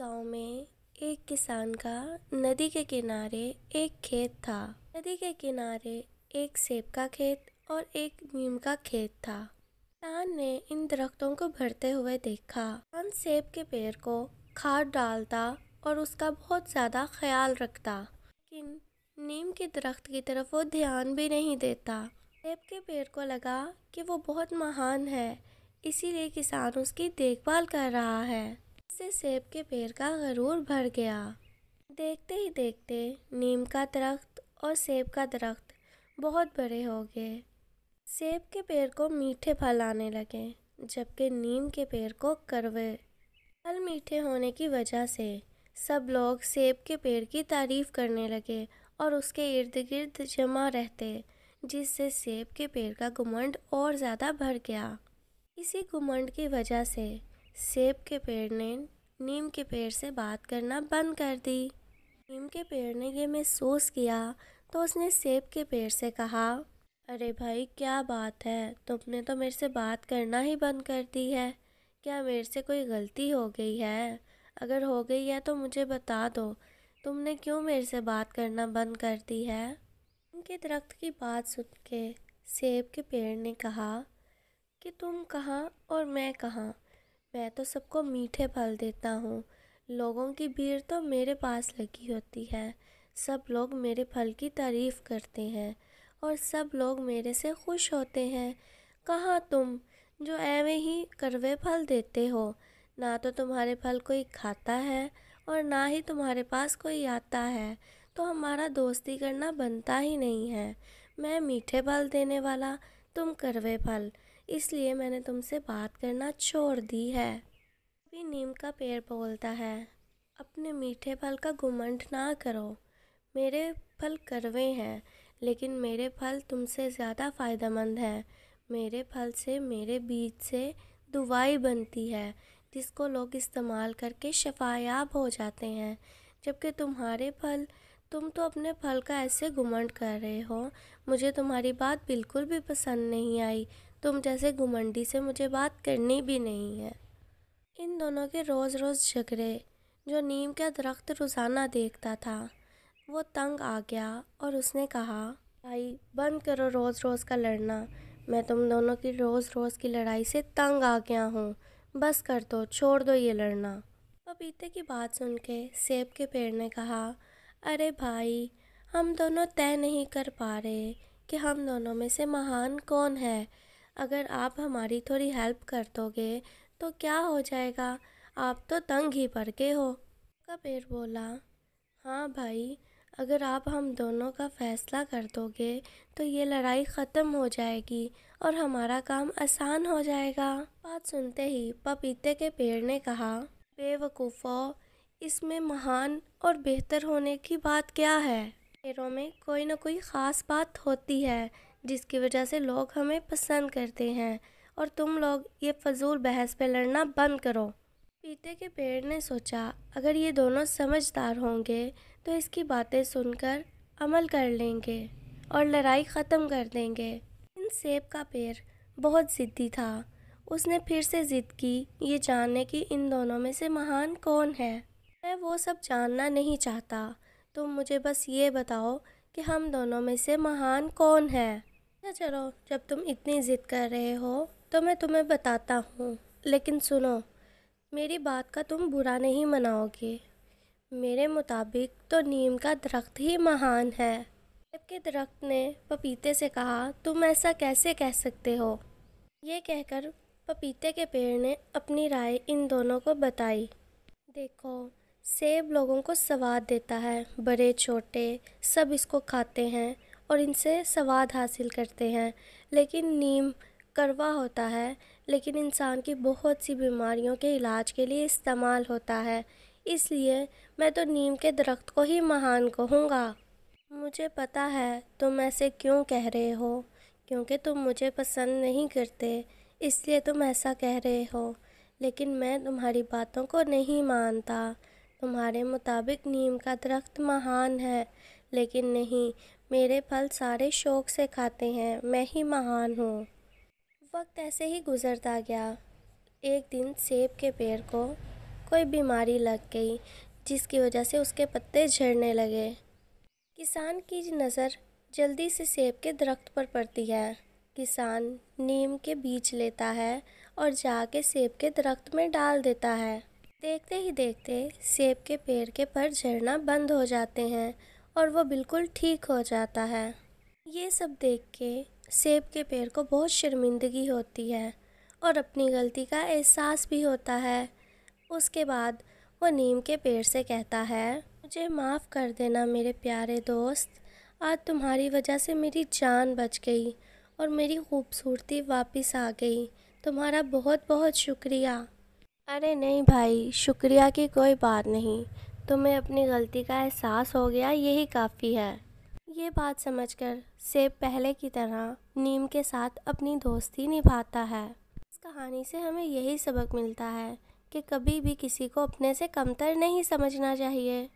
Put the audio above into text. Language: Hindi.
गांव में एक किसान का नदी के किनारे एक खेत था नदी के किनारे एक सेब का खेत और एक नीम का खेत था किसान ने इन दरख्तों को भरते हुए देखा किसान सेब के पेड़ को खाद डालता और उसका बहुत ज़्यादा ख्याल रखता लेकिन नीम के दरख्त की तरफ वो ध्यान भी नहीं देता सेब के पेड़ को लगा कि वो बहुत महान है इसीलिए किसान उसकी देखभाल कर रहा है से सेब के पेड़ का गरूर भर गया देखते ही देखते नीम का दरख्त और सेब का दरख्त बहुत बड़े हो गए सेब के पेड़ को मीठे फल आने लगे जबकि नीम के पेड़ को करवे फल मीठे होने की वजह से सब लोग सेब के पेड़ की तारीफ़ करने लगे और उसके इर्द गिर्द जमा रहते जिससे सेब के पेड़ का घुमंड और ज़्यादा भर गया इसी घुमंड की वजह से सेब के पेड़ ने नीम के पेड़ से बात करना बंद कर दी नीम के पेड़ ने यह महसूस किया तो उसने सेब के पेड़ से कहा अरे भाई क्या बात है तुमने तो मेरे से बात करना ही बंद कर दी है क्या मेरे से कोई गलती हो गई है अगर हो गई है तो मुझे बता दो तुमने क्यों मेरे से बात करना बंद कर दी है उनके दरख्त की बात सुन के सेब के पेड़ ने कहा कि तुम कहाँ और मैं कहाँ मैं तो सबको मीठे फल देता हूँ लोगों की भीड़ तो मेरे पास लगी होती है सब लोग मेरे फल की तारीफ़ करते हैं और सब लोग मेरे से खुश होते हैं कहाँ तुम जो ऐवे ही करवे फल देते हो ना तो तुम्हारे फल कोई खाता है और ना ही तुम्हारे पास कोई आता है तो हमारा दोस्ती करना बनता ही नहीं है मैं मीठे फल देने वाला तुम करवे फल इसलिए मैंने तुमसे बात करना छोड़ दी है भी नीम का पेड़ बोलता है अपने मीठे फल का घुमंड ना करो मेरे फल करवे हैं लेकिन मेरे फल तुमसे ज़्यादा फ़ायदेमंद हैं मेरे फल से मेरे बीज से दवाई बनती है जिसको लोग इस्तेमाल करके शफायाब हो जाते हैं जबकि तुम्हारे फल तुम तो अपने फल का ऐसे घुमंड कर रहे हो मुझे तुम्हारी बात बिल्कुल भी पसंद नहीं आई तुम जैसे घुमंडी से मुझे बात करनी भी नहीं है इन दोनों के रोज़ रोज़ झगड़े जो नीम का दरख्त रोज़ाना देखता था वो तंग आ गया और उसने कहा भाई बंद करो रोज़ रोज़ का लड़ना मैं तुम दोनों की रोज़ रोज़ की लड़ाई से तंग आ गया हूँ बस कर दो छोड़ दो ये लड़ना पपीते की बात सुन के सेब के पेड़ ने कहा अरे भाई हम दोनों तय नहीं कर पा रहे कि हम दोनों में से महान कौन है अगर आप हमारी थोड़ी हेल्प कर दोगे तो क्या हो जाएगा आप तो तंग ही पड़ गए हो कबीर बोला हाँ भाई अगर आप हम दोनों का फ़ैसला कर दोगे तो ये लड़ाई ख़त्म हो जाएगी और हमारा काम आसान हो जाएगा बात सुनते ही पपीते के पेड़ ने कहा बेवकूफ़ो इसमें महान और बेहतर होने की बात क्या है पेड़ों में कोई ना कोई ख़ास बात होती है जिसकी वजह से लोग हमें पसंद करते हैं और तुम लोग ये फजूल बहस पे लड़ना बंद करो पीते के पेड़ ने सोचा अगर ये दोनों समझदार होंगे तो इसकी बातें सुनकर अमल कर लेंगे और लड़ाई ख़त्म कर देंगे इन सेब का पेड़ बहुत ज़िद्दी था उसने फिर से ज़िद की ये जानने की इन दोनों में से महान कौन है मैं वो सब जानना नहीं चाहता तुम तो मुझे बस ये बताओ कि हम दोनों में से महान कौन है अच्छा चलो जब तुम इतनी ज़िद कर रहे हो तो मैं तुम्हें बताता हूँ लेकिन सुनो मेरी बात का तुम बुरा नहीं मनाओगे मेरे मुताबिक तो नीम का दरख्त ही महान है जबकि दरख्त ने पपीते से कहा तुम ऐसा कैसे कह सकते हो ये कहकर पपीते के पेड़ ने अपनी राय इन दोनों को बताई देखो सेब लोगों को स्वाद देता है बड़े छोटे सब इसको खाते हैं और इनसे स्वाद हासिल करते हैं लेकिन नीम कड़वा होता है लेकिन इंसान की बहुत सी बीमारियों के इलाज के लिए इस्तेमाल होता है इसलिए मैं तो नीम के दरख्त को ही महान कहूँगा मुझे पता है तुम ऐसे क्यों कह रहे हो क्योंकि तुम मुझे पसंद नहीं करते इसलिए तुम ऐसा कह रहे हो लेकिन मैं तुम्हारी बातों को नहीं मानता तुम्हारे मुताबिक नीम का दरख्त महान है लेकिन नहीं मेरे फल सारे शौक से खाते हैं मैं ही महान हूँ वक्त ऐसे ही गुजरता गया एक दिन सेब के पेड़ को कोई बीमारी लग गई जिसकी वजह से उसके पत्ते झड़ने लगे किसान की नज़र जल्दी से सेब के दरख्त पर पड़ती है किसान नीम के बीज लेता है और जाके सेब के दरख्त में डाल देता है देखते ही देखते सेब के पेड़ के पर झड़ना बंद हो जाते हैं और वो बिल्कुल ठीक हो जाता है ये सब देख के सेब के पेड़ को बहुत शर्मिंदगी होती है और अपनी गलती का एहसास भी होता है उसके बाद वो नीम के पेड़ से कहता है मुझे माफ़ कर देना मेरे प्यारे दोस्त आज तुम्हारी वजह से मेरी जान बच गई और मेरी खूबसूरती वापस आ गई तुम्हारा बहुत बहुत शुक्रिया अरे नहीं भाई शुक्रिया की कोई बात नहीं तुम्हें अपनी गलती का एहसास हो गया यही काफ़ी है ये बात समझकर सेब पहले की तरह नीम के साथ अपनी दोस्ती निभाता है इस कहानी से हमें यही सबक मिलता है कि कभी भी किसी को अपने से कमतर नहीं समझना चाहिए